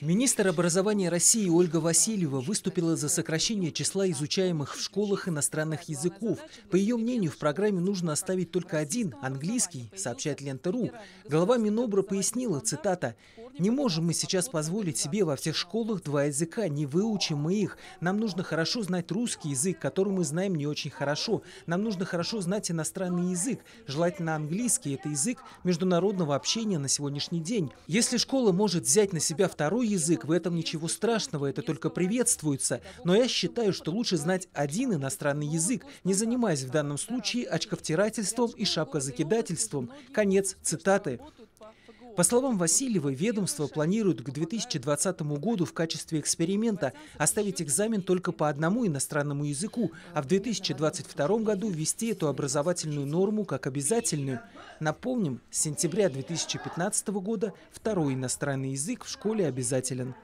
Министр образования России Ольга Васильева выступила за сокращение числа изучаемых в школах иностранных языков. По ее мнению, в программе нужно оставить только один – английский, сообщает Лента.ру. Глава Минобра пояснила, цитата, «Не можем мы сейчас позволить себе во всех школах два языка, не выучим мы их. Нам нужно хорошо знать русский язык, который мы знаем не очень хорошо. Нам нужно хорошо знать иностранный язык, желательно английский – это язык международного общения на сегодняшний день. Если школа может взять на себя второй второй язык, в этом ничего страшного, это только приветствуется. Но я считаю, что лучше знать один иностранный язык, не занимаясь в данном случае очковтирательством и шапкозакидательством. Конец цитаты. По словам Васильева, ведомство планирует к 2020 году в качестве эксперимента оставить экзамен только по одному иностранному языку, а в 2022 году ввести эту образовательную норму как обязательную. Напомним, с сентября 2015 года второй иностранный язык в школе обязателен.